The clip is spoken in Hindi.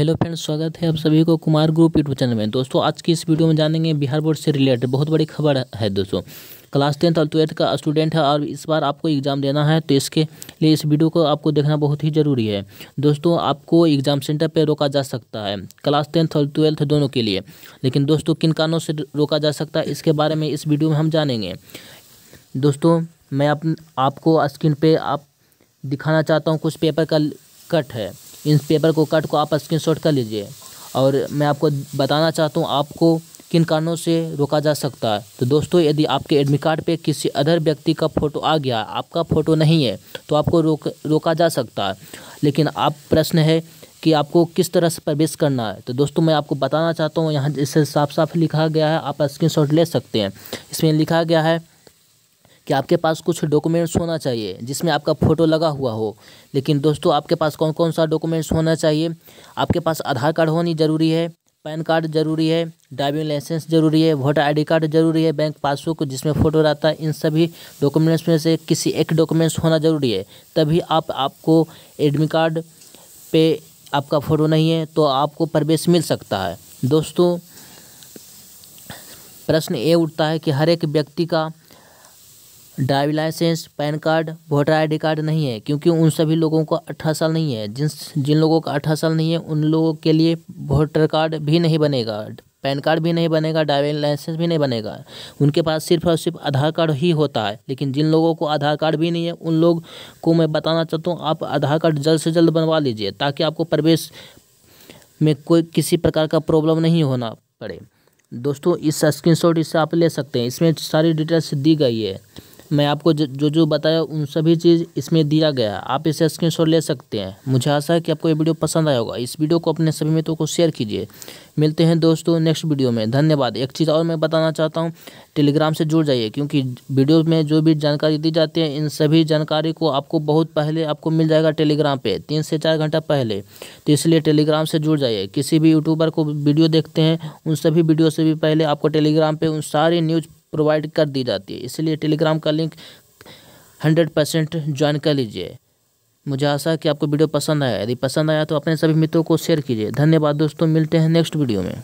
हेलो फ्रेंड्स स्वागत है आप सभी को कुमार ग्रुप यूट्यूब चैनल में दोस्तों आज की इस वीडियो में जानेंगे बिहार बोर्ड से रिलेटेड बहुत बड़ी खबर है दोस्तों क्लास टेंथ और ट्वेल्थ का स्टूडेंट है और इस बार आपको एग्ज़ाम देना है तो इसके लिए इस वीडियो को आपको देखना बहुत ही ज़रूरी है दोस्तों आपको एग्ज़ाम सेंटर पर रोका जा सकता है क्लास टेंथ और ट्वेल्थ दोनों के लिए लेकिन दोस्तों किन कारणों से रोका जा सकता है इसके बारे में इस वीडियो में हम जानेंगे दोस्तों मैं आपको स्क्रीन पर आप दिखाना चाहता हूँ कुछ पेपर का कट है इन पेपर को कट को आप शॉट कर लीजिए और मैं आपको बताना चाहता हूँ आपको किन कारणों से रोका जा सकता है तो दोस्तों यदि आपके एडमिट कार्ड पे किसी अदर व्यक्ति का फ़ोटो आ गया आपका फ़ोटो नहीं है तो आपको रोक रोका जा सकता है लेकिन आप प्रश्न है कि आपको किस तरह से प्रवेश करना है तो दोस्तों मैं आपको बताना चाहता हूँ यहाँ जैसे साफ साफ लिखा गया है आप स्क्रीन ले सकते हैं इसमें लिखा गया है कि आपके पास कुछ डॉक्यूमेंट्स होना चाहिए जिसमें आपका फ़ोटो लगा हुआ हो लेकिन दोस्तों आपके पास कौन कौन सा डॉक्यूमेंट्स होना चाहिए आपके पास आधार कार्ड होनी ज़रूरी है पैन कार्ड जरूरी है ड्राइविंग लाइसेंस जरूरी है वोटर आईडी कार्ड जरूरी है बैंक पासबुक जिसमें फ़ोटो रहता है इन सभी डॉक्यूमेंट्स में से किसी एक डॉक्यूमेंट्स होना ज़रूरी है तभी आप आपको एडमिट कार्ड पे आपका फ़ोटो नहीं है तो आपको प्रवेश मिल सकता है दोस्तों प्रश्न ये उठता है कि हर एक व्यक्ति का driving licence PAN card voter ID card नहीं है क्योंकि उन सभी लोगों को अठारह साल नहीं है जिन जिन लोगों का अठारह साल नहीं है उन लोगों के लिए वोटर कार्ड भी नहीं बनेगा पैन कार्ड भी नहीं बनेगा ड्राइविंग लाइसेंस भी नहीं बनेगा उनके पास सिर्फ और सिर्फ आधार कार्ड ही होता है लेकिन जिन लोगों को आधार कार्ड भी नहीं है उन लोग को मैं बताना चाहता हूँ आप आधार कार्ड जल्द से जल्द बनवा लीजिए ताकि आपको प्रवेश में कोई किसी प्रकार का प्रॉब्लम नहीं होना पड़े दोस्तों इस स्क्रीनशॉट इससे आप ले सकते हैं इसमें सारी डिटेल्स दी गई है मैं आपको जो जो बताया उन सभी चीज़ इसमें दिया गया है आप इसे स्क्रीनशॉट ले सकते हैं मुझे आशा है कि आपको ये वीडियो पसंद आया होगा इस वीडियो को अपने सभी मित्रों को शेयर कीजिए मिलते हैं दोस्तों नेक्स्ट वीडियो में धन्यवाद एक चीज़ और मैं बताना चाहता हूँ टेलीग्राम से जुड़ जाइए क्योंकि वीडियो में जो भी जानकारी दी जाती है इन सभी जानकारी को आपको बहुत पहले आपको मिल जाएगा टेलीग्राम पर तीन से चार घंटा पहले तो इसलिए टेलीग्राम से जुड़ जाइए किसी भी यूट्यूबर को वीडियो देखते हैं उन सभी वीडियो से भी पहले आपको टेलीग्राम पर उन सारी न्यूज़ प्रोवाइड कर दी जाती है इसलिए टेलीग्राम का लिंक हंड्रेड परसेंट ज्वाइन कर लीजिए मुझे आशा है कि आपको वीडियो पसंद आया यदि पसंद आया तो अपने सभी मित्रों को शेयर कीजिए धन्यवाद दोस्तों मिलते हैं नेक्स्ट वीडियो में